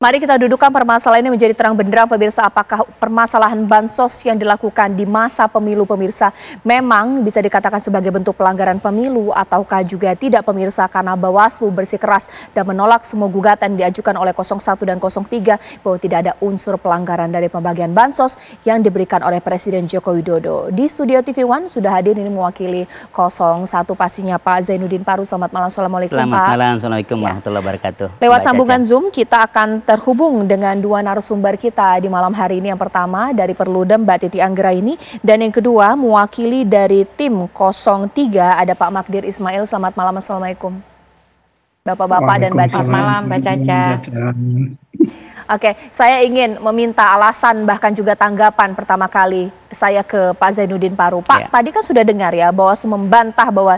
Mari kita dudukkan permasalahan ini menjadi terang benderang pemirsa apakah permasalahan bansos yang dilakukan di masa pemilu pemirsa memang bisa dikatakan sebagai bentuk pelanggaran pemilu ataukah juga tidak pemirsa karena Bawaslu bersikeras dan menolak semua gugatan diajukan oleh 01 dan 03 bahwa tidak ada unsur pelanggaran dari pembagian bansos yang diberikan oleh Presiden Joko Widodo. Di studio TV One sudah hadir ini mewakili 01 pastinya Pak Zainuddin Paru. Selamat malam, Assalamualaikum Selamat malam, Assalamualaikum ya. warahmatullahi wabarakatuh. Lewat sambungan Zoom kita akan terhubung dengan dua narasumber kita di malam hari ini. Yang pertama dari Perludem, Mbak Titi Anggra ini. Dan yang kedua mewakili dari tim 03 ada Pak Magdir Ismail. Selamat malam, Assalamualaikum. Bapak-bapak dan Mbak Titi. malam, Mbak Caca. Oke, saya ingin meminta alasan bahkan juga tanggapan pertama kali saya ke Pak Zainuddin Paru. Pak, ya. tadi kan sudah dengar ya bahwa membantah bahwa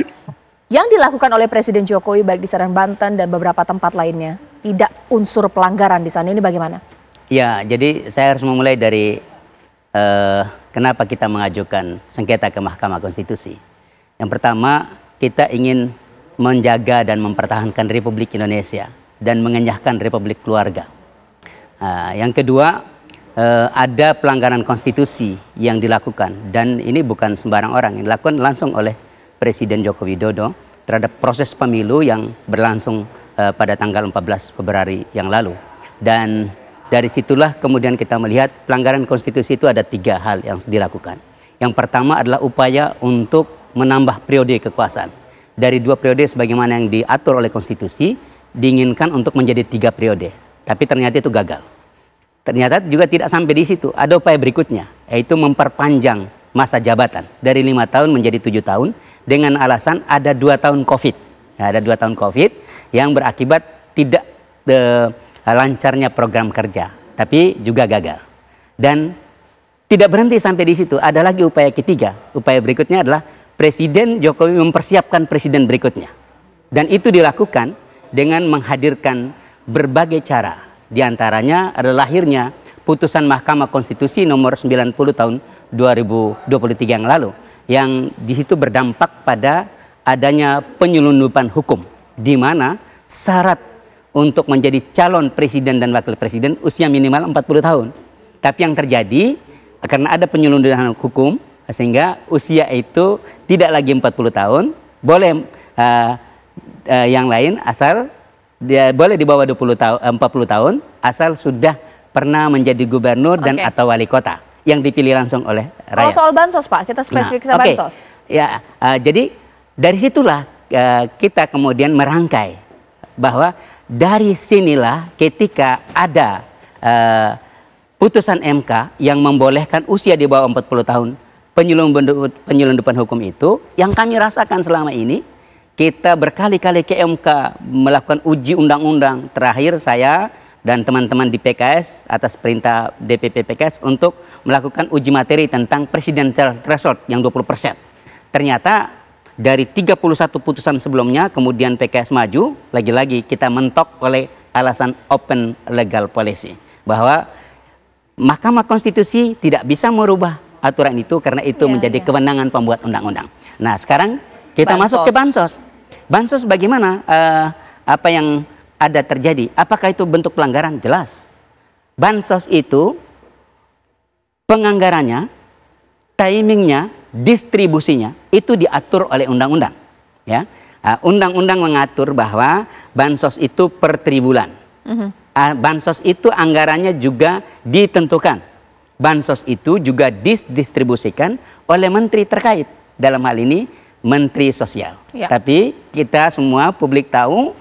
yang dilakukan oleh Presiden Jokowi baik di Serang Banten dan beberapa tempat lainnya tidak unsur pelanggaran di sana ini bagaimana? Ya, jadi saya harus memulai dari uh, kenapa kita mengajukan sengketa ke Mahkamah Konstitusi. Yang pertama, kita ingin menjaga dan mempertahankan Republik Indonesia dan mengenyahkan Republik Keluarga. Uh, yang kedua, uh, ada pelanggaran konstitusi yang dilakukan dan ini bukan sembarang orang yang dilakukan langsung oleh Presiden Joko Widodo terhadap proses pemilu yang berlangsung Eh, pada tanggal 14 Februari yang lalu. Dan dari situlah kemudian kita melihat pelanggaran konstitusi itu ada tiga hal yang dilakukan. Yang pertama adalah upaya untuk menambah periode kekuasaan. Dari dua periode sebagaimana yang diatur oleh konstitusi, diinginkan untuk menjadi tiga periode. Tapi ternyata itu gagal. Ternyata juga tidak sampai di situ. Ada upaya berikutnya, yaitu memperpanjang masa jabatan dari lima tahun menjadi tujuh tahun dengan alasan ada dua tahun COVID Nah, ada dua tahun COVID yang berakibat tidak de, eh, lancarnya program kerja, tapi juga gagal. Dan tidak berhenti sampai di situ, ada lagi upaya ketiga. Upaya berikutnya adalah Presiden Jokowi mempersiapkan presiden berikutnya. Dan itu dilakukan dengan menghadirkan berbagai cara. Di antaranya adalah lahirnya putusan Mahkamah Konstitusi nomor 90 tahun 2023 yang lalu yang di situ berdampak pada adanya penyelundupan hukum di mana syarat untuk menjadi calon presiden dan wakil presiden usia minimal 40 tahun. Tapi yang terjadi karena ada penyelundupan hukum sehingga usia itu tidak lagi 40 tahun, boleh uh, uh, yang lain asal dia boleh di bawah 20 tahun 40 tahun asal sudah pernah menjadi gubernur okay. dan atau wali kota yang dipilih langsung oleh rakyat. Kalau soal bansos Pak, kita spesifik nah, soal okay. bansos. Ya, uh, jadi dari situlah uh, kita kemudian merangkai bahwa dari sinilah ketika ada uh, putusan MK yang membolehkan usia di bawah 40 tahun penyelundupan, hukum itu yang kami rasakan selama ini kita berkali-kali ke MK melakukan uji undang-undang terakhir saya dan teman-teman di PKS atas perintah DPP PKS untuk melakukan uji materi tentang presidential threshold yang 20%. Ternyata dari 31 putusan sebelumnya kemudian PKS maju lagi-lagi kita mentok oleh alasan open legal policy bahwa Mahkamah Konstitusi tidak bisa merubah aturan itu karena itu yeah, menjadi yeah. kewenangan pembuat undang-undang. Nah, sekarang kita bansos. masuk ke bansos. Bansos bagaimana uh, apa yang ada terjadi? Apakah itu bentuk pelanggaran? Jelas. Bansos itu penganggarannya, timingnya, distribusinya itu diatur oleh undang-undang. Ya, nah, undang-undang uh, mengatur bahwa bansos itu per triwulan. Uh-huh. Mhm. Ah, uh, bansos itu anggarannya juga ditentukan. Bansos itu juga didistribusikan oleh menteri terkait. Dalam hal ini menteri sosial. Ya. Tapi kita semua publik tahu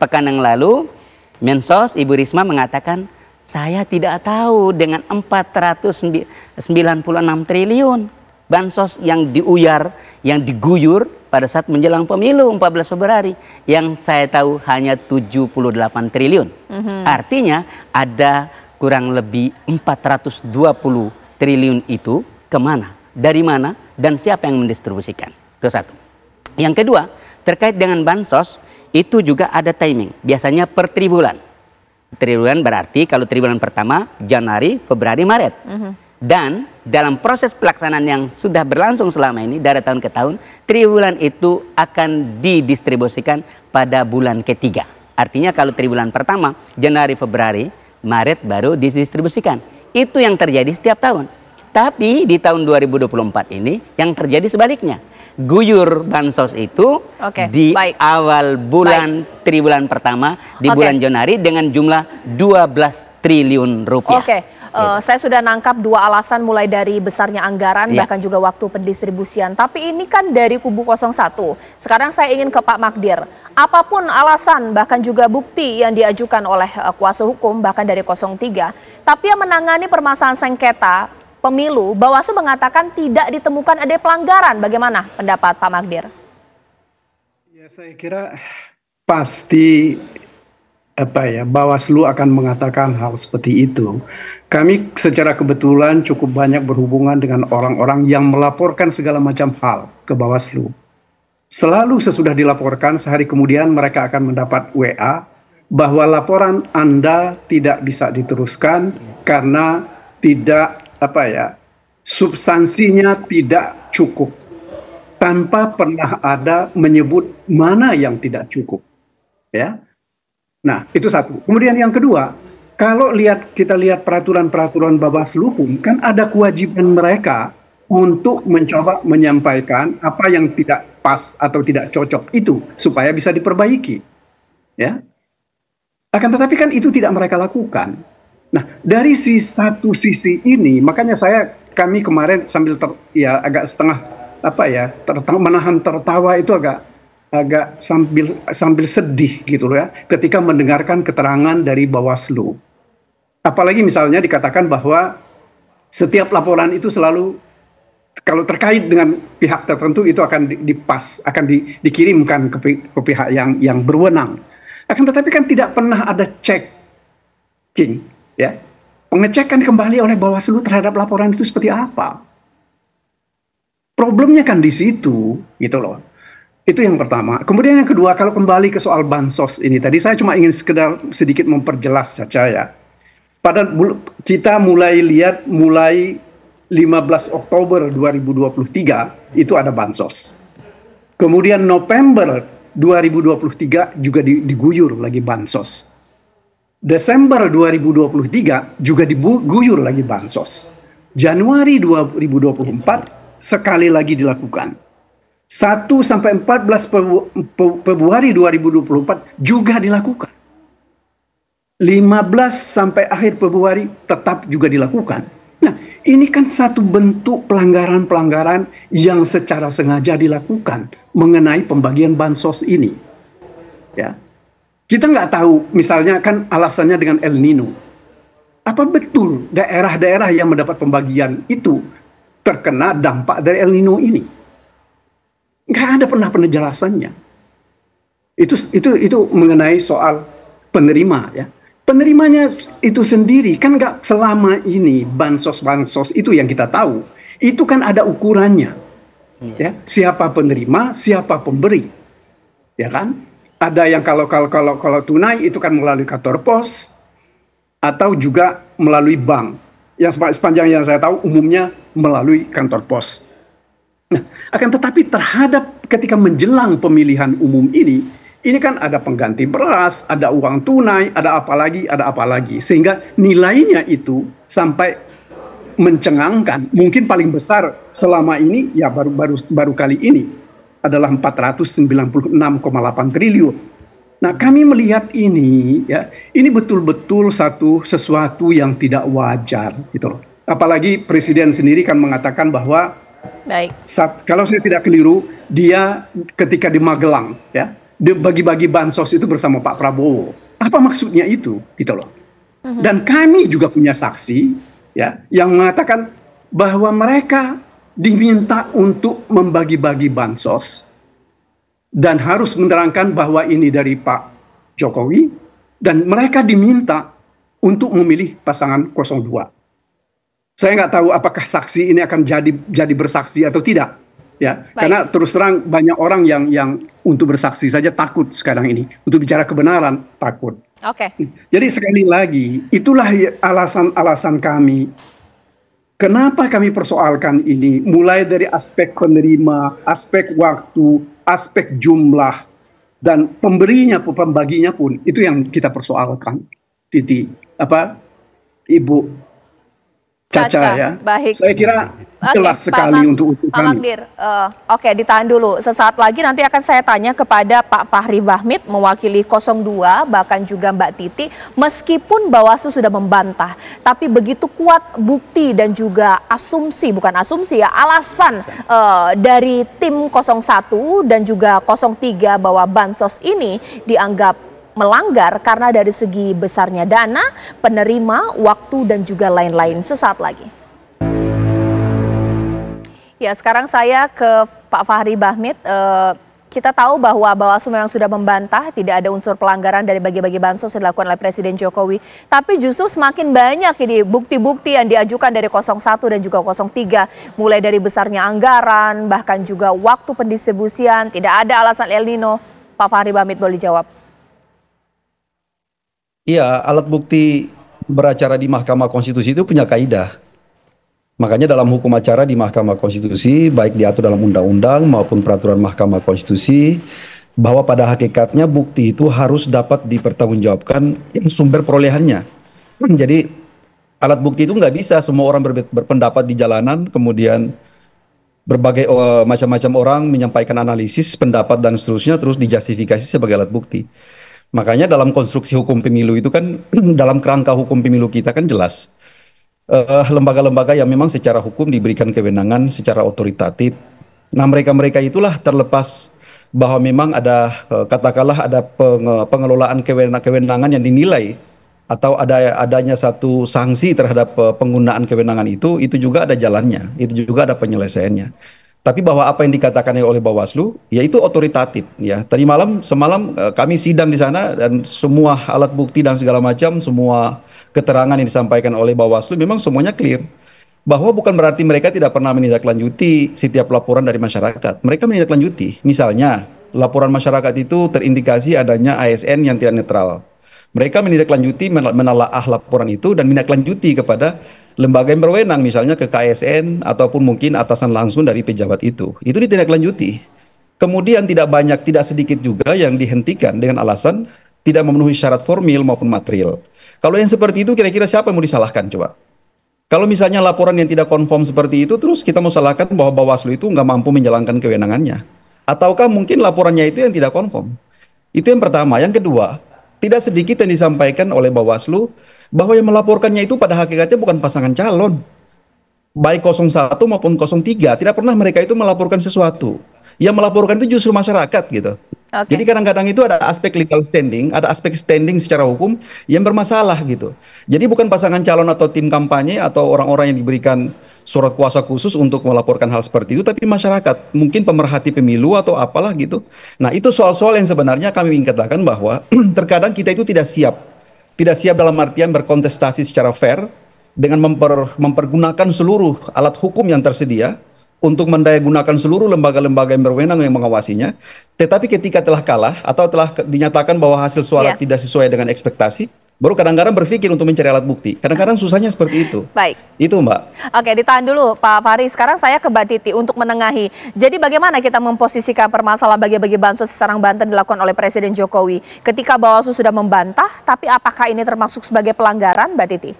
pekan yang lalu Mensos Ibu Risma mengatakan saya tidak tahu dengan 496 triliun bansos yang diuyar, yang diguyur pada saat menjelang pemilu 14 Februari yang saya tahu hanya 78 triliun. Mm -hmm. Artinya ada kurang lebih 420 triliun itu kemana, dari mana, dan siapa yang mendistribusikan. Itu satu. Yang kedua, terkait dengan bansos itu juga ada timing. Biasanya per triwulan. Triwulan berarti kalau triwulan pertama Januari, Februari, Maret. Mm -hmm dan dalam proses pelaksanaan yang sudah berlangsung selama ini dari tahun ke tahun, triwulan itu akan didistribusikan pada bulan ketiga. Artinya kalau triwulan pertama, Januari, Februari, Maret baru didistribusikan. Itu yang terjadi setiap tahun. Tapi di tahun 2024 ini yang terjadi sebaliknya. Guyur bansos itu okay, di baik. awal bulan triwulan pertama di okay. bulan Januari dengan jumlah 12 triliun rupiah. Okay. Uh, saya sudah nangkap dua alasan mulai dari besarnya anggaran ya. bahkan juga waktu pendistribusian. Tapi ini kan dari kubu 01. Sekarang saya ingin ke Pak Magdir. Apapun alasan bahkan juga bukti yang diajukan oleh uh, kuasa hukum bahkan dari 03, tapi yang menangani permasalahan sengketa pemilu, Bawaslu mengatakan tidak ditemukan ada pelanggaran. Bagaimana pendapat Pak Magdir? Ya, saya kira pasti apa ya Bawaslu akan mengatakan hal seperti itu kami secara kebetulan cukup banyak berhubungan dengan orang-orang yang melaporkan segala macam hal ke Bawaslu. Selalu sesudah dilaporkan, sehari kemudian mereka akan mendapat WA bahwa laporan Anda tidak bisa diteruskan karena tidak apa ya, substansinya tidak cukup. Tanpa pernah ada menyebut mana yang tidak cukup. Ya. Nah, itu satu. Kemudian yang kedua, kalau lihat kita lihat peraturan-peraturan Bawaslu pun kan ada kewajiban mereka untuk mencoba menyampaikan apa yang tidak pas atau tidak cocok itu supaya bisa diperbaiki. Ya. Akan tetapi kan itu tidak mereka lakukan. Nah, dari si satu sisi ini makanya saya kami kemarin sambil ter, ya agak setengah apa ya, tertawa, menahan tertawa itu agak agak sambil sambil sedih gitu loh ya ketika mendengarkan keterangan dari Bawaslu Apalagi misalnya dikatakan bahwa setiap laporan itu selalu kalau terkait dengan pihak tertentu itu akan dipas akan di, dikirimkan ke, ke pihak yang yang berwenang. Akan tetapi kan tidak pernah ada cek king, ya. Pengecekan kembali oleh Bawaslu terhadap laporan itu seperti apa? Problemnya kan di situ gitu loh. Itu yang pertama. Kemudian yang kedua, kalau kembali ke soal bansos ini tadi, saya cuma ingin sekedar sedikit memperjelas caca ya pada kita mulai lihat mulai 15 Oktober 2023 itu ada bansos. Kemudian November 2023 juga diguyur lagi bansos. Desember 2023 juga diguyur lagi bansos. Januari 2024 sekali lagi dilakukan. 1 sampai 14 Februari 2024 juga dilakukan. 15 sampai akhir Februari tetap juga dilakukan. Nah, ini kan satu bentuk pelanggaran-pelanggaran yang secara sengaja dilakukan mengenai pembagian bansos ini. Ya. Kita nggak tahu, misalnya kan alasannya dengan El Nino. Apa betul daerah-daerah yang mendapat pembagian itu terkena dampak dari El Nino ini? Nggak ada pernah penjelasannya. Itu itu itu mengenai soal penerima ya penerimanya itu sendiri kan nggak selama ini bansos-bansos itu yang kita tahu itu kan ada ukurannya hmm. ya siapa penerima siapa pemberi ya kan ada yang kalau kalau kalau kalau tunai itu kan melalui kantor pos atau juga melalui bank yang sepanjang yang saya tahu umumnya melalui kantor pos nah akan tetapi terhadap ketika menjelang pemilihan umum ini ini kan ada pengganti beras, ada uang tunai, ada apa lagi, ada apa lagi. Sehingga nilainya itu sampai mencengangkan. Mungkin paling besar selama ini ya baru baru baru kali ini adalah 496,8 triliun. Nah, kami melihat ini ya, ini betul-betul satu sesuatu yang tidak wajar gitu loh. Apalagi presiden sendiri kan mengatakan bahwa Baik. Saat, kalau saya tidak keliru, dia ketika di Magelang ya, bagi-bagi bansos itu bersama Pak Prabowo. Apa maksudnya itu? Gitu loh. Mhm. Dan kami juga punya saksi ya yang mengatakan bahwa mereka diminta untuk membagi-bagi bansos dan harus menerangkan bahwa ini dari Pak Jokowi dan mereka diminta untuk memilih pasangan 02. Saya nggak tahu apakah saksi ini akan jadi jadi bersaksi atau tidak. Ya, Baik. karena terus terang banyak orang yang yang untuk bersaksi saja takut sekarang ini, untuk bicara kebenaran takut. Oke. Okay. Jadi sekali lagi, itulah ya, alasan-alasan kami kenapa kami persoalkan ini, mulai dari aspek penerima, aspek waktu, aspek jumlah dan pemberinya pembaginya pun itu yang kita persoalkan. Titi, apa Ibu Caca, Caca ya. Baik. Saya kira jelas okay, sekali Pak, untuk itu. Pak Magdir, uh, eh, oke okay, ditahan dulu. Sesaat lagi nanti akan saya tanya kepada Pak Fahri Bahmid mewakili 02 bahkan juga Mbak Titi. Meskipun Bawaslu sudah membantah, tapi begitu kuat bukti dan juga asumsi, bukan asumsi ya, alasan uh, dari tim 01 dan juga 03 bahwa bansos ini dianggap melanggar karena dari segi besarnya dana, penerima, waktu dan juga lain-lain sesaat lagi. Ya, sekarang saya ke Pak Fahri Bahmit. Eh, kita tahu bahwa Bawaslu memang sudah membantah tidak ada unsur pelanggaran dari bagi-bagi bansos yang dilakukan oleh Presiden Jokowi. Tapi justru semakin banyak ini bukti-bukti yang diajukan dari 01 dan juga 03, mulai dari besarnya anggaran, bahkan juga waktu pendistribusian, tidak ada alasan El Nino. Pak Fahri Bahmit boleh jawab. Iya, alat bukti beracara di Mahkamah Konstitusi itu punya kaidah. Makanya dalam hukum acara di Mahkamah Konstitusi, baik diatur dalam undang-undang maupun peraturan Mahkamah Konstitusi, bahwa pada hakikatnya bukti itu harus dapat dipertanggungjawabkan sumber perolehannya. Jadi alat bukti itu nggak bisa semua orang ber berpendapat di jalanan, kemudian berbagai e, macam-macam orang menyampaikan analisis, pendapat dan seterusnya, terus dijustifikasi sebagai alat bukti. Makanya dalam konstruksi hukum pemilu itu kan dalam kerangka hukum pemilu kita kan jelas eh, lembaga-lembaga uh, yang memang secara hukum diberikan kewenangan secara otoritatif. Nah mereka-mereka itulah terlepas bahwa memang ada eh, katakanlah ada pengelolaan kewenangan yang dinilai atau ada adanya satu sanksi terhadap eh, penggunaan kewenangan itu itu juga ada jalannya, itu juga ada penyelesaiannya tapi bahwa apa yang dikatakan oleh Bawaslu yaitu otoritatif ya. Tadi malam semalam e, kami sidang di sana dan semua alat bukti dan segala macam semua keterangan yang disampaikan oleh Bawaslu memang semuanya clear bahwa bukan berarti mereka tidak pernah menindaklanjuti setiap laporan dari masyarakat. Mereka menindaklanjuti. Misalnya, laporan masyarakat itu terindikasi adanya ASN yang tidak netral. Mereka menindaklanjuti menelaah laporan itu dan menindaklanjuti kepada lembaga yang berwenang misalnya ke KSN ataupun mungkin atasan langsung dari pejabat itu. Itu ditindaklanjuti. Kemudian tidak banyak, tidak sedikit juga yang dihentikan dengan alasan tidak memenuhi syarat formil maupun material. Kalau yang seperti itu kira-kira siapa yang mau disalahkan coba? Kalau misalnya laporan yang tidak konform seperti itu, terus kita mau salahkan bahwa Bawaslu itu nggak mampu menjalankan kewenangannya. Ataukah mungkin laporannya itu yang tidak konform? Itu yang pertama. Yang kedua, tidak sedikit yang disampaikan oleh Bawaslu bahwa yang melaporkannya itu pada hakikatnya bukan pasangan calon. Baik 01 maupun 03, tidak pernah mereka itu melaporkan sesuatu. Yang melaporkan itu justru masyarakat gitu. Okay. Jadi kadang-kadang itu ada aspek legal standing, ada aspek standing secara hukum yang bermasalah gitu. Jadi bukan pasangan calon atau tim kampanye atau orang-orang yang diberikan surat kuasa khusus untuk melaporkan hal seperti itu, tapi masyarakat mungkin pemerhati pemilu atau apalah gitu. Nah itu soal-soal yang sebenarnya kami ingin katakan bahwa terkadang kita itu tidak siap, tidak siap dalam artian berkontestasi secara fair dengan memper, mempergunakan seluruh alat hukum yang tersedia untuk mendayagunakan seluruh lembaga-lembaga yang berwenang yang mengawasinya. Tetapi ketika telah kalah atau telah dinyatakan bahwa hasil suara yeah. tidak sesuai dengan ekspektasi, baru kadang-kadang berpikir untuk mencari alat bukti. Kadang-kadang susahnya seperti itu. Baik. Itu Mbak. Oke, ditahan dulu Pak Fahri. Sekarang saya ke Mbak Titi untuk menengahi. Jadi bagaimana kita memposisikan permasalahan bagi-bagi bansos sekarang Banten dilakukan oleh Presiden Jokowi? Ketika Bawaslu sudah membantah, tapi apakah ini termasuk sebagai pelanggaran Mbak Titi?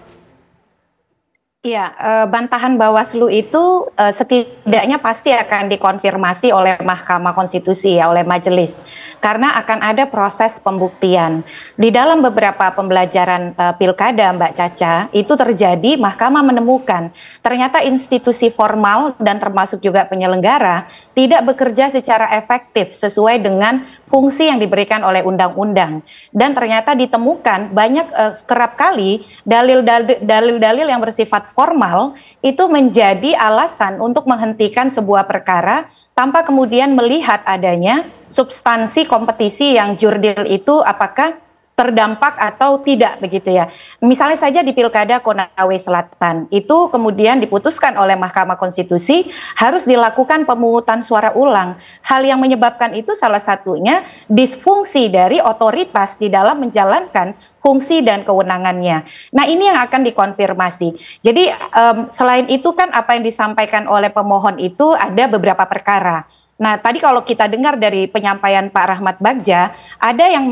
Iya, eh, bantahan Bawaslu itu eh, setidaknya pasti akan dikonfirmasi oleh Mahkamah Konstitusi ya, oleh majelis. Karena akan ada proses pembuktian. Di dalam beberapa pembelajaran eh, Pilkada Mbak Caca, itu terjadi Mahkamah menemukan ternyata institusi formal dan termasuk juga penyelenggara tidak bekerja secara efektif sesuai dengan fungsi yang diberikan oleh undang-undang. Dan ternyata ditemukan banyak kerap kali dalil-dalil yang bersifat formal itu menjadi alasan untuk menghentikan sebuah perkara tanpa kemudian melihat adanya substansi kompetisi yang jurdil itu apakah terdampak atau tidak begitu ya. Misalnya saja di Pilkada Konawe Selatan itu kemudian diputuskan oleh Mahkamah Konstitusi harus dilakukan pemungutan suara ulang. Hal yang menyebabkan itu salah satunya disfungsi dari otoritas di dalam menjalankan fungsi dan kewenangannya. Nah, ini yang akan dikonfirmasi. Jadi um, selain itu kan apa yang disampaikan oleh pemohon itu ada beberapa perkara. Nah, tadi kalau kita dengar dari penyampaian Pak Rahmat Bagja, ada yang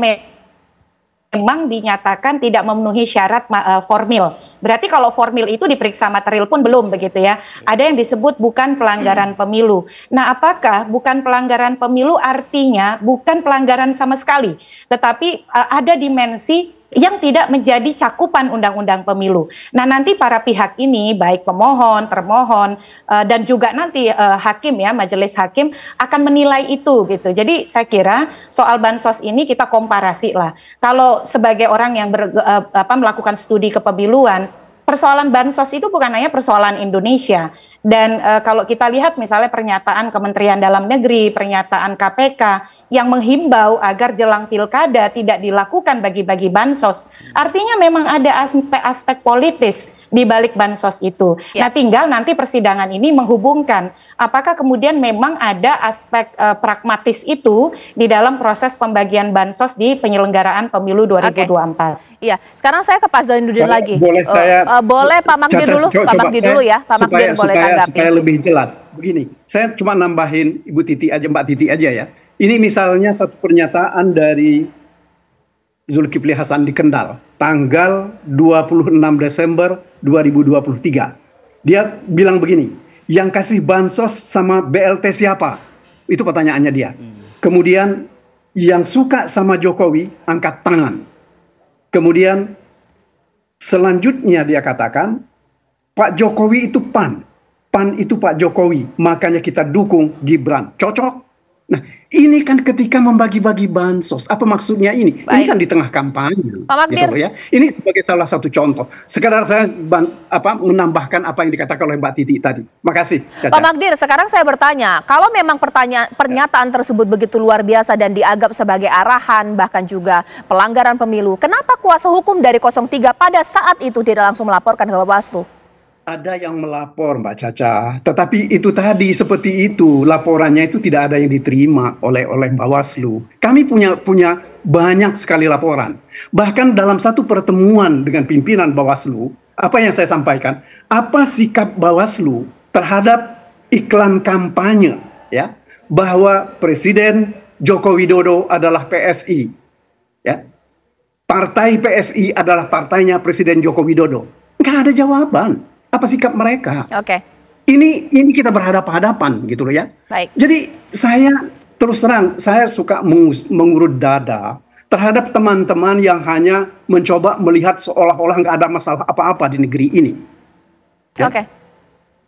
memang dinyatakan tidak memenuhi syarat uh, formil. Berarti kalau formil itu diperiksa material pun belum begitu ya. Iya. Ada yang disebut bukan pelanggaran pemilu. Nah, apakah bukan pelanggaran pemilu artinya bukan pelanggaran sama sekali, tetapi uh, ada dimensi yang tidak menjadi cakupan undang-undang pemilu. Nah, nanti para pihak ini baik pemohon, termohon eh, dan juga nanti eh, hakim ya, majelis hakim akan menilai itu gitu. Jadi saya kira soal bansos ini kita komparasi lah. Kalau sebagai orang yang ber, eh, apa melakukan studi kepemiluan persoalan bansos itu bukan hanya persoalan Indonesia. Dan e, kalau kita lihat misalnya pernyataan Kementerian Dalam Negeri, pernyataan KPK yang menghimbau agar jelang pilkada tidak dilakukan bagi-bagi bansos, artinya memang ada aspek-aspek politis di balik bansos itu. Ya. Nah, tinggal nanti persidangan ini menghubungkan apakah kemudian memang ada aspek uh, pragmatis itu di dalam proses pembagian bansos di penyelenggaraan pemilu 2024. Iya, okay. sekarang saya ke Pak Zainuddin lagi. Boleh uh, saya uh, boleh Pak Magdir dulu, coba, Pak Magdi dulu ya, Pak Magdi boleh supaya, tanggapi. Supaya lebih jelas. Begini, saya cuma nambahin Ibu Titi aja, Mbak Titi aja ya. Ini misalnya satu pernyataan dari Zulkifli Hasan di Kendal tanggal 26 Desember 2023. Dia bilang begini, yang kasih bansos sama BLT siapa? Itu pertanyaannya dia. Hmm. Kemudian yang suka sama Jokowi angkat tangan. Kemudian selanjutnya dia katakan, Pak Jokowi itu PAN, PAN itu Pak Jokowi, makanya kita dukung Gibran. Cocok? Nah, ini kan ketika membagi-bagi bansos, apa maksudnya ini? Baik. Ini kan di tengah kampanye, Pak Magdir. gitu ya. Ini sebagai salah satu contoh. sekadar saya ban, apa menambahkan apa yang dikatakan oleh Mbak Titi tadi. Makasih. Caca. Pak Magdir, sekarang saya bertanya, kalau memang pertanyaan ya. pernyataan tersebut begitu luar biasa dan dianggap sebagai arahan bahkan juga pelanggaran pemilu, kenapa kuasa hukum dari 03 pada saat itu tidak langsung melaporkan ke Bawaslu? ada yang melapor Mbak Caca, tetapi itu tadi seperti itu laporannya itu tidak ada yang diterima oleh oleh Bawaslu. Kami punya punya banyak sekali laporan. Bahkan dalam satu pertemuan dengan pimpinan Bawaslu, apa yang saya sampaikan, apa sikap Bawaslu terhadap iklan kampanye ya bahwa Presiden Joko Widodo adalah PSI. Ya. Partai PSI adalah partainya Presiden Joko Widodo. Enggak ada jawaban apa sikap mereka. Oke. Okay. Ini ini kita berhadapan-hadapan gitu loh ya. Baik. Jadi saya terus terang saya suka mengurut dada terhadap teman-teman yang hanya mencoba melihat seolah-olah nggak ada masalah apa-apa di negeri ini. Ya? Oke. Okay.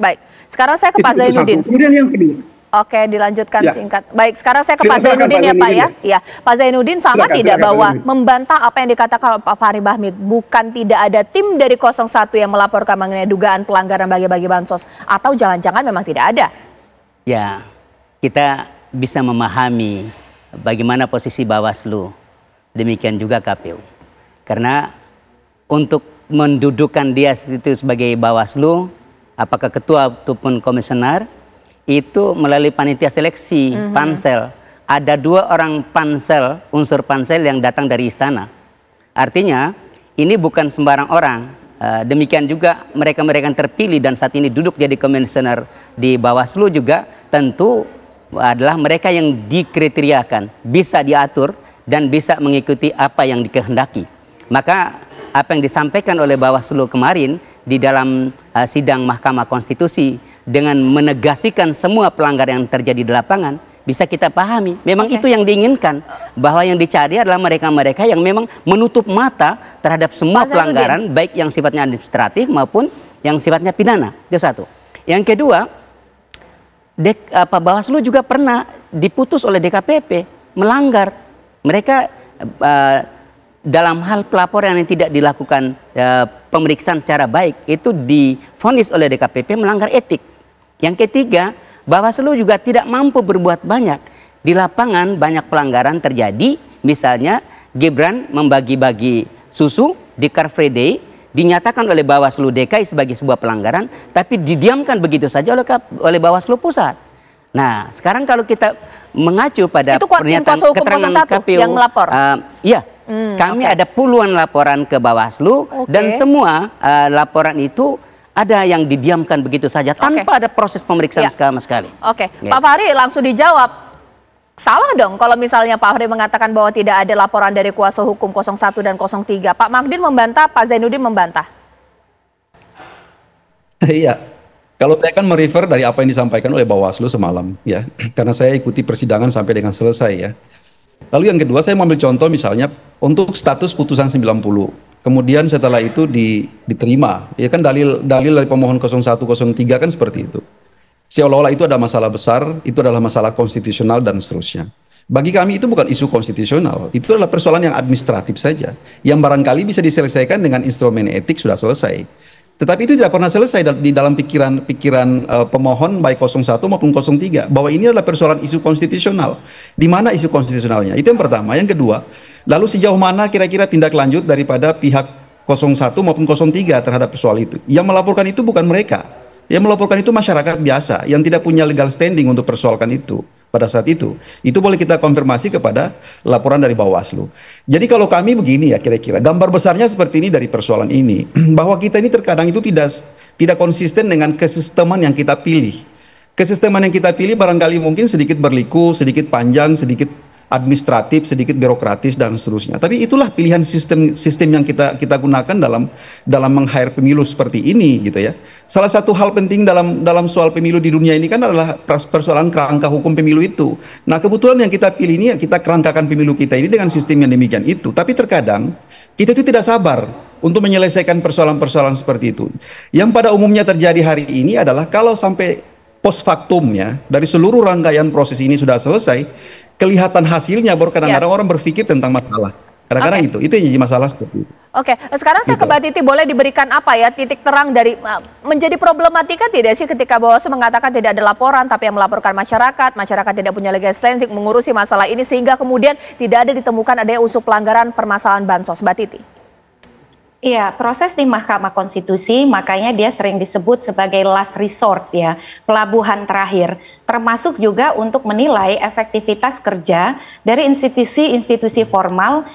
Baik. Sekarang saya ke Pak Zainuddin. Kemudian yang kedua. Oke, dilanjutkan ya. singkat. Baik, sekarang saya ke silakan, ya, Pak Zainuddin ya Pak ya. Iya, Pak Zainuddin sama silakan, tidak silakan, bahwa membantah apa yang dikatakan Pak Fahri Bahmid, bukan tidak ada tim dari 01 yang melaporkan mengenai dugaan pelanggaran bagi-bagi bansos atau jangan-jangan memang tidak ada? Ya, kita bisa memahami bagaimana posisi Bawaslu, demikian juga KPU. Karena untuk mendudukan dia sebagai Bawaslu, apakah ketua ataupun komisioner itu melalui panitia seleksi mm -hmm. pansel. Ada dua orang pansel, unsur pansel yang datang dari istana. Artinya ini bukan sembarang orang. Eh, demikian juga mereka-mereka yang terpilih dan saat ini duduk jadi komisioner di Bawaslu juga tentu adalah mereka yang dikriteriakan, bisa diatur dan bisa mengikuti apa yang dikehendaki. Maka apa yang disampaikan oleh Bawaslu kemarin di dalam Eh, sidang Mahkamah Konstitusi dengan menegasikan semua pelanggaran yang terjadi di lapangan bisa kita pahami. Memang okay. itu yang diinginkan bahwa yang dicari adalah mereka-mereka yang memang menutup mata terhadap semua Pasal pelanggaran Udin. baik yang sifatnya administratif maupun yang sifatnya pidana. Itu satu. Yang kedua, Dek, apa Bawaslu juga pernah diputus oleh DKPP melanggar. Mereka uh, dalam hal pelaporan yang tidak dilakukan uh, pemeriksaan secara baik itu difonis oleh DKPP melanggar etik. Yang ketiga, Bawaslu juga tidak mampu berbuat banyak. Di lapangan banyak pelanggaran terjadi, misalnya Gibran membagi-bagi susu di Car Free Day dinyatakan oleh Bawaslu DKI sebagai sebuah pelanggaran, tapi didiamkan begitu saja oleh oleh Bawaslu pusat. Nah, sekarang kalau kita mengacu pada Itu pernyataan keterangan KPU yang melapor. Uh, eh, iya, Hmm, Kami okay. ada puluhan laporan ke Bawaslu okay. dan semua uh, laporan itu ada yang didiamkan begitu saja tanpa okay. ada proses pemeriksaan ya. sama sekali. Oke, okay. ya. Pak Fahri langsung dijawab. Salah dong kalau misalnya Pak Fahri mengatakan bahwa tidak ada laporan dari kuasa hukum 01 dan 03. Pak Magdin membantah, Pak Zainuddin membantah. Iya, kalau saya kan merefer dari apa yang disampaikan oleh Bawaslu semalam, ya, karena saya ikuti persidangan sampai dengan selesai, ya. Lalu yang kedua, saya mau ambil contoh misalnya untuk status putusan 90. Kemudian setelah itu di, diterima. Ya kan dalil dalil dari pemohon 0103 kan seperti itu. Seolah-olah itu ada masalah besar, itu adalah masalah konstitusional dan seterusnya. Bagi kami itu bukan isu konstitusional, itu adalah persoalan yang administratif saja, yang barangkali bisa diselesaikan dengan instrumen etik sudah selesai. Tetapi itu tidak pernah selesai di dalam pikiran pikiran uh, pemohon baik 01 maupun 03 bahwa ini adalah persoalan isu konstitusional. Di mana isu konstitusionalnya? Itu yang pertama. Yang kedua, Lalu sejauh mana kira-kira tindak lanjut daripada pihak 01 maupun 03 terhadap soal itu? Yang melaporkan itu bukan mereka. Yang melaporkan itu masyarakat biasa yang tidak punya legal standing untuk persoalkan itu pada saat itu. Itu boleh kita konfirmasi kepada laporan dari Bawaslu. Jadi kalau kami begini ya kira-kira, gambar besarnya seperti ini dari persoalan ini, bahwa kita ini terkadang itu tidak tidak konsisten dengan kesisteman yang kita pilih. Kesisteman yang kita pilih barangkali mungkin sedikit berliku, sedikit panjang, sedikit administratif, sedikit birokratis dan seterusnya. Tapi itulah pilihan sistem sistem yang kita kita gunakan dalam dalam meng-hire pemilu seperti ini gitu ya. Salah satu hal penting dalam dalam soal pemilu di dunia ini kan adalah persoalan kerangka hukum pemilu itu. Nah, kebetulan yang kita pilih ini ya kita kerangkakan pemilu kita ini dengan sistem yang demikian itu. Tapi terkadang kita itu tidak sabar untuk menyelesaikan persoalan-persoalan seperti itu. Yang pada umumnya terjadi hari ini adalah kalau sampai post factum ya dari seluruh rangkaian proses ini sudah selesai kelihatan hasilnya baru kadang-kadang yeah. orang berpikir tentang masalah. Kadang-kadang okay. itu, itu yang jadi masalah seperti itu. Oke, okay. sekarang saya gitu. ke Mbak Titi boleh diberikan apa ya titik terang dari eh, menjadi problematika tidak sih ketika Bawaslu mengatakan tidak ada laporan tapi yang melaporkan masyarakat, masyarakat tidak punya legislasi mengurusi masalah ini sehingga kemudian tidak ada ditemukan adanya unsur pelanggaran permasalahan bansos, Mbak Titi. Iya, proses di Mahkamah Konstitusi makanya dia sering disebut sebagai last resort ya, pelabuhan terakhir, termasuk juga untuk menilai efektivitas kerja dari institusi-institusi formal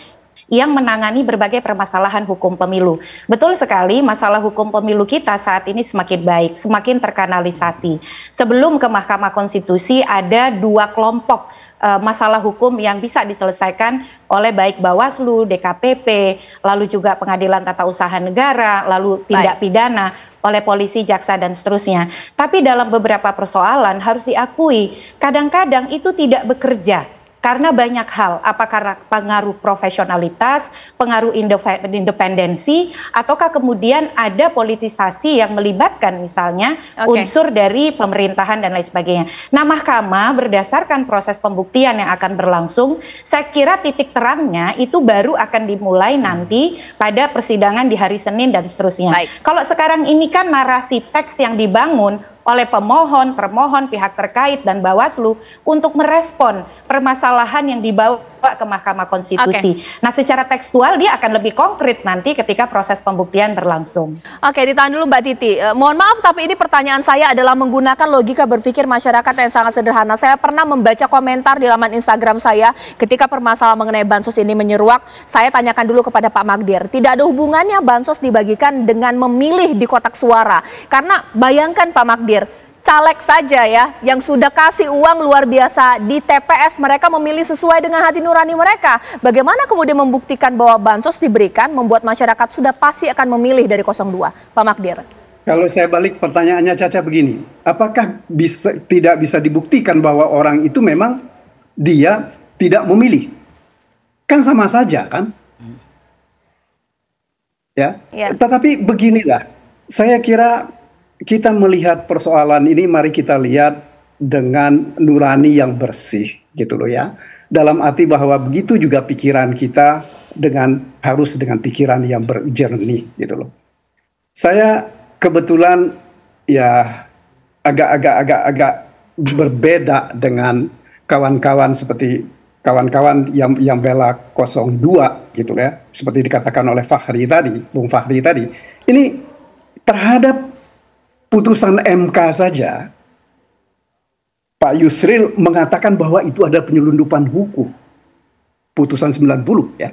yang menangani berbagai permasalahan hukum pemilu. Betul sekali, masalah hukum pemilu kita saat ini semakin baik, semakin terkanalisasi. Sebelum ke Mahkamah Konstitusi ada dua kelompok uh, masalah hukum yang bisa diselesaikan oleh baik Bawaslu, DKPP, lalu juga Pengadilan Tata Usaha Negara, lalu tindak baik. pidana oleh polisi, jaksa dan seterusnya. Tapi dalam beberapa persoalan harus diakui, kadang-kadang itu tidak bekerja karena banyak hal, apakah pengaruh profesionalitas, pengaruh independensi, ataukah kemudian ada politisasi yang melibatkan misalnya okay. unsur dari pemerintahan dan lain sebagainya. Nah, mahkamah berdasarkan proses pembuktian yang akan berlangsung, saya kira titik terangnya itu baru akan dimulai hmm. nanti pada persidangan di hari Senin dan seterusnya. Baik. Kalau sekarang ini kan narasi teks yang dibangun oleh pemohon, termohon, pihak terkait, dan Bawaslu untuk merespon permasalahan yang dibawa dibawa ke Mahkamah Konstitusi. Okay. Nah, secara tekstual dia akan lebih konkret nanti ketika proses pembuktian berlangsung. Oke, okay, ditahan dulu Mbak Titi. Eh, mohon maaf tapi ini pertanyaan saya adalah menggunakan logika berpikir masyarakat yang sangat sederhana. Saya pernah membaca komentar di laman Instagram saya ketika permasalahan mengenai bansos ini menyeruak, saya tanyakan dulu kepada Pak Magdir. Tidak ada hubungannya bansos dibagikan dengan memilih di kotak suara. Karena bayangkan Pak Magdir, caleg saja ya yang sudah kasih uang luar biasa di TPS mereka memilih sesuai dengan hati nurani mereka. Bagaimana kemudian membuktikan bahwa bansos diberikan membuat masyarakat sudah pasti akan memilih dari 02, Pak Magdir? Kalau saya balik pertanyaannya Caca begini, apakah bisa tidak bisa dibuktikan bahwa orang itu memang dia tidak memilih? Kan sama saja kan? Ya. ya. Tetapi beginilah, saya kira kita melihat persoalan ini mari kita lihat dengan nurani yang bersih gitu loh ya. Dalam arti bahwa begitu juga pikiran kita dengan harus dengan pikiran yang berjernih gitu loh. Saya kebetulan ya agak-agak agak-agak berbeda dengan kawan-kawan seperti kawan-kawan yang yang bela 02 gitu ya seperti dikatakan oleh Fahri tadi Bung Fahri tadi ini terhadap putusan MK saja, Pak Yusril mengatakan bahwa itu ada penyelundupan hukum. Putusan 90 ya.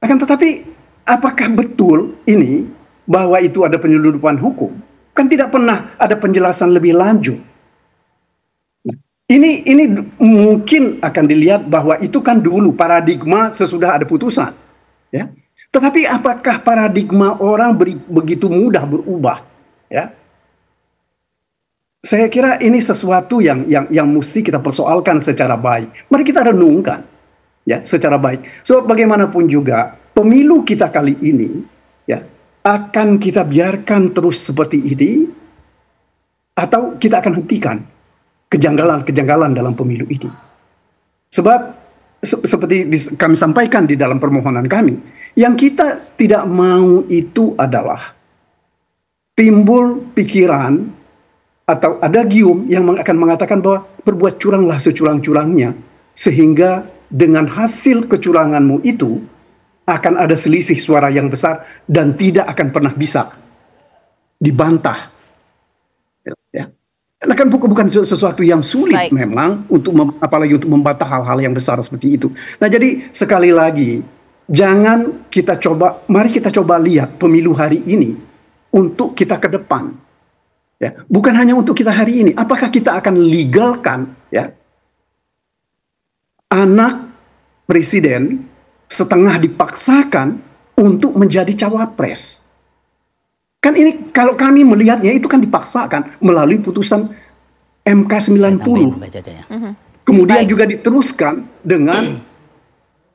Akan tetapi apakah betul ini bahwa itu ada penyelundupan hukum? Kan tidak pernah ada penjelasan lebih lanjut. Nah, ini ini mungkin akan dilihat bahwa itu kan dulu paradigma sesudah ada putusan, ya. Tetapi apakah paradigma orang beri, begitu mudah berubah? ya saya kira ini sesuatu yang yang yang mesti kita persoalkan secara baik. Mari kita renungkan ya secara baik. So bagaimanapun juga pemilu kita kali ini ya akan kita biarkan terus seperti ini atau kita akan hentikan kejanggalan-kejanggalan dalam pemilu ini. Sebab se seperti kami sampaikan di dalam permohonan kami, yang kita tidak mau itu adalah timbul pikiran atau ada gium yang akan mengatakan bahwa berbuat curanglah securang-curangnya sehingga dengan hasil kecuranganmu itu akan ada selisih suara yang besar dan tidak akan pernah bisa dibantah. Ya. Nah kan bukan, bukan sesuatu yang sulit Baik. memang untuk mem, apalagi untuk membantah hal-hal yang besar seperti itu. Nah jadi sekali lagi jangan kita coba, mari kita coba lihat pemilu hari ini untuk kita ke depan. Ya, bukan hanya untuk kita hari ini. Apakah kita akan legalkan ya anak presiden setengah dipaksakan untuk menjadi cawapres? Kan ini kalau kami melihatnya itu kan dipaksakan melalui putusan MK 90. Ya. Mhm. Kemudian Baik. juga diteruskan dengan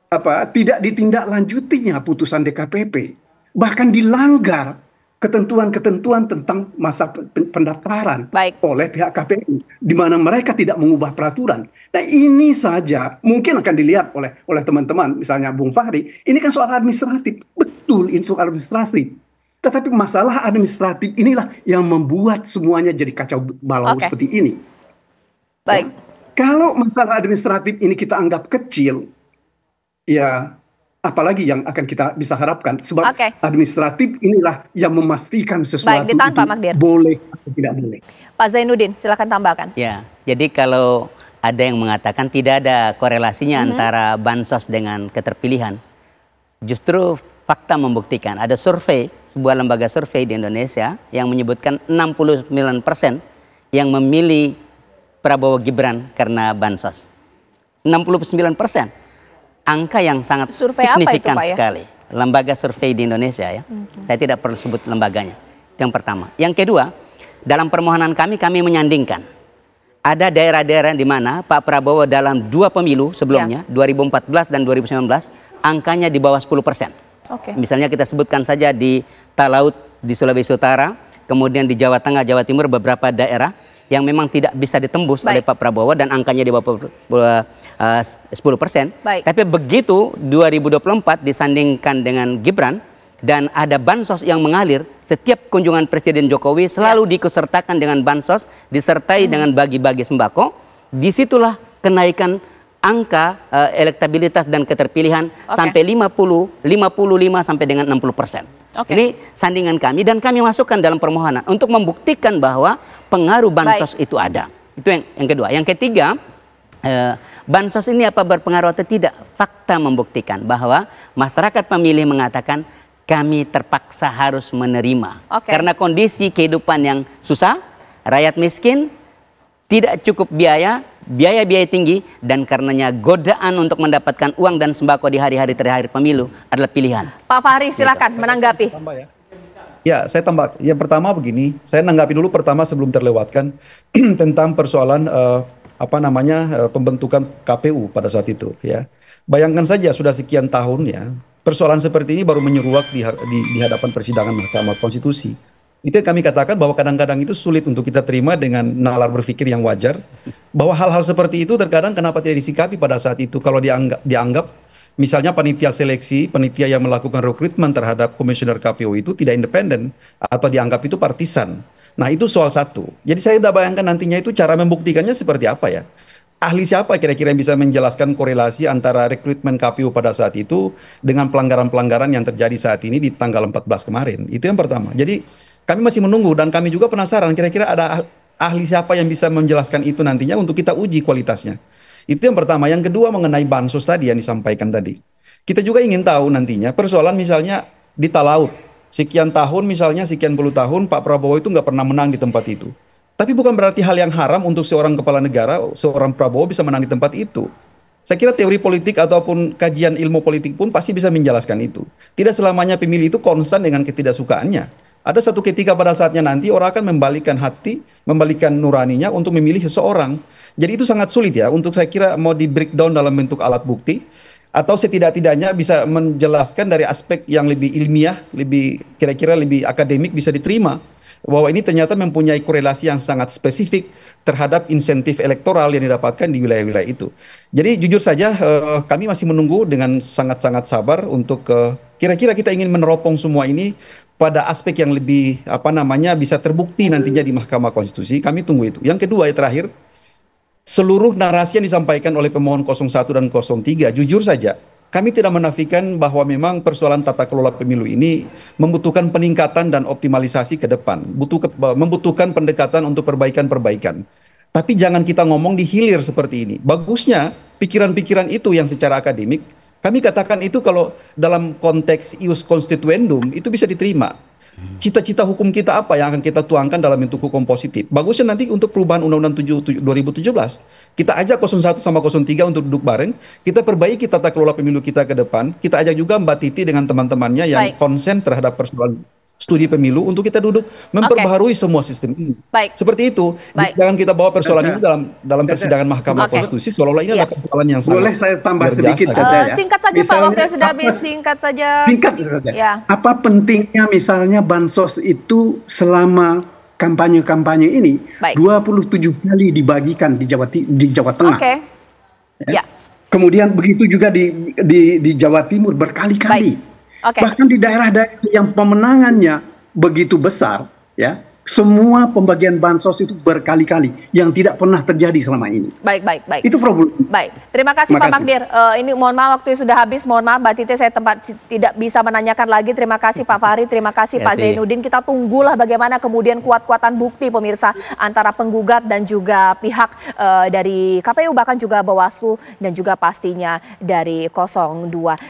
apa? Tidak ditindaklanjutinya putusan DKPP. Bahkan dilanggar ketentuan-ketentuan tentang masa pendaftaran Baik. oleh pihak KPU di mana mereka tidak mengubah peraturan. Nah, ini saja mungkin akan dilihat oleh oleh teman-teman misalnya Bung Fahri, ini kan soal administratif. Betul itu administrasi. Tetapi masalah administratif inilah yang membuat semuanya jadi kacau balau okay. seperti ini. Baik. Ya, kalau masalah administratif ini kita anggap kecil, ya apalagi yang akan kita bisa harapkan sebab okay. administratif inilah yang memastikan sesuatu Baik, ditahan, itu Pak boleh atau tidak boleh. Pak Zainuddin, silakan tambahkan. Ya, jadi kalau ada yang mengatakan tidak ada korelasinya mm -hmm. antara bansos dengan keterpilihan, justru fakta membuktikan ada survei sebuah lembaga survei di Indonesia yang menyebutkan 69 persen yang memilih Prabowo Gibran karena bansos. 69 persen angka yang sangat survei ya? signifikan itu, sekali. Lembaga survei di Indonesia ya. Okay. Mhm. Saya tidak perlu sebut lembaganya. Itu yang pertama. Yang kedua, dalam permohonan kami kami menyandingkan ada daerah-daerah di mana Pak Prabowo dalam dua pemilu sebelumnya ya. 2014 dan 2019 angkanya di bawah 10 persen. Okay. Misalnya kita sebutkan saja di Talaut di Sulawesi Utara, kemudian di Jawa Tengah, Jawa Timur beberapa daerah yang memang tidak bisa ditembus Baik. oleh Pak Prabowo dan angkanya di bawah uh, 10 eh, persen. Tapi begitu 2024 disandingkan dengan Gibran dan ada bansos yang mengalir, setiap kunjungan Presiden Jokowi selalu ya. dikesertakan dengan bansos, disertai hmm. dengan bagi-bagi sembako. Disitulah kenaikan angka uh, elektabilitas dan keterpilihan okay. sampai 50 55 sampai dengan 60 persen. Okay. Ini sandingan kami dan kami masukkan dalam permohonan untuk membuktikan bahwa pengaruh bansos Baik. itu ada. Itu yang yang kedua. Yang ketiga, eh, bansos ini apa berpengaruh atau tidak? Fakta membuktikan bahwa masyarakat pemilih mengatakan kami terpaksa harus menerima okay. karena kondisi kehidupan yang susah, rakyat miskin, tidak cukup biaya biaya-biaya tinggi dan karenanya godaan untuk mendapatkan uang dan sembako di hari-hari terakhir pemilu adalah pilihan. Pak Fahri silakan ya, menanggapi. Ya, saya tambah. Yang pertama begini, saya menanggapi dulu pertama sebelum terlewatkan tentang persoalan uh, apa namanya uh, pembentukan KPU pada saat itu ya. Bayangkan saja sudah sekian tahun ya, persoalan seperti ini baru menyeruak di, di, di hadapan persidangan Mahkamah Konstitusi itu yang kami katakan bahwa kadang-kadang itu sulit untuk kita terima dengan nalar berpikir yang wajar bahwa hal-hal seperti itu terkadang kenapa tidak disikapi pada saat itu kalau dianggap dianggap misalnya panitia seleksi panitia yang melakukan rekrutmen terhadap komisioner KPU itu tidak independen atau dianggap itu partisan nah itu soal satu jadi saya tidak bayangkan nantinya itu cara membuktikannya seperti apa ya ahli siapa kira-kira yang bisa menjelaskan korelasi antara rekrutmen KPU pada saat itu dengan pelanggaran-pelanggaran yang terjadi saat ini di tanggal 14 kemarin itu yang pertama jadi kami masih menunggu dan kami juga penasaran kira-kira ada ah, ahli siapa yang bisa menjelaskan itu nantinya untuk kita uji kualitasnya. Itu yang pertama. Yang kedua mengenai bansos tadi yang disampaikan tadi. Kita juga ingin tahu nantinya persoalan misalnya di Talaut. Sekian tahun misalnya sekian puluh tahun Pak Prabowo itu nggak pernah menang di tempat itu. Tapi bukan berarti hal yang haram untuk seorang kepala negara, seorang Prabowo bisa menang di tempat itu. Saya kira teori politik ataupun kajian ilmu politik pun pasti bisa menjelaskan itu. Tidak selamanya pemilih itu konstan dengan ketidaksukaannya ada satu ketika pada saatnya nanti orang akan membalikan hati, membalikan nuraninya untuk memilih seseorang. Jadi itu sangat sulit ya untuk saya kira mau di breakdown dalam bentuk alat bukti atau setidak-tidaknya bisa menjelaskan dari aspek yang lebih ilmiah, lebih kira-kira lebih akademik bisa diterima bahwa ini ternyata mempunyai korelasi yang sangat spesifik terhadap insentif elektoral yang didapatkan di wilayah-wilayah itu. Jadi jujur saja eh, kami masih menunggu dengan sangat-sangat sabar untuk eh, kira-kira kita ingin meneropong semua ini pada aspek yang lebih apa namanya bisa terbukti nantinya di Mahkamah Konstitusi. Kami tunggu itu. Yang kedua, yang terakhir, seluruh narasi yang disampaikan oleh pemohon 01 dan 03 jujur saja kami tidak menafikan bahwa memang persoalan tata kelola pemilu ini membutuhkan peningkatan dan optimalisasi ke depan, butuh ke, membutuhkan pendekatan untuk perbaikan-perbaikan. Tapi jangan kita ngomong di hilir seperti ini. Bagusnya pikiran-pikiran itu yang secara akademik kami katakan itu kalau dalam konteks ius constituendum itu bisa diterima. Cita-cita hukum kita apa yang akan kita tuangkan dalam bentuk hukum positif? Bagusnya nanti untuk perubahan Undang-Undang 2017, kita ajak 01 sama 03 untuk duduk bareng, kita perbaiki tata kelola pemilu kita ke depan, kita ajak juga Mbak Titi dengan teman-temannya yang Baik. konsen terhadap persoalan studi pemilu untuk kita duduk memperbaharui okay. semua sistem ini. Baik. Seperti itu. Baik. Jangan kita bawa persoalan Caca. ini dalam dalam persidangan Mahkamah okay. Konstitusi seolah-olah ini iya. adalah persoalan yang sangat Boleh saya tambah sedikit Caca ya. Eh, singkat saja misalnya, Pak waktunya sudah habis, singkat saja. Singkat saja. Ya. Apa pentingnya misalnya bansos itu selama kampanye-kampanye ini Baik. 27 kali dibagikan di Jawa di Jawa Tengah. Oke. Okay. Ya. ya. Kemudian begitu juga di di di Jawa Timur berkali-kali. Okay. Bahkan di daerah-daerah yang pemenangannya begitu besar, ya, semua pembagian bansos itu berkali-kali yang tidak pernah terjadi selama ini. Baik, baik, baik. Itu problem. Baik, terima kasih terima Pak Magdir. Uh, ini mohon maaf waktu sudah habis, mohon maaf Mbak Titi saya tempat tidak bisa menanyakan lagi. Terima kasih Pak Fahri, terima kasih ya Pak Zainuddin. Kita tunggulah bagaimana kemudian kuat-kuatan bukti pemirsa antara penggugat dan juga pihak uh, dari KPU bahkan juga Bawaslu dan juga pastinya dari 02.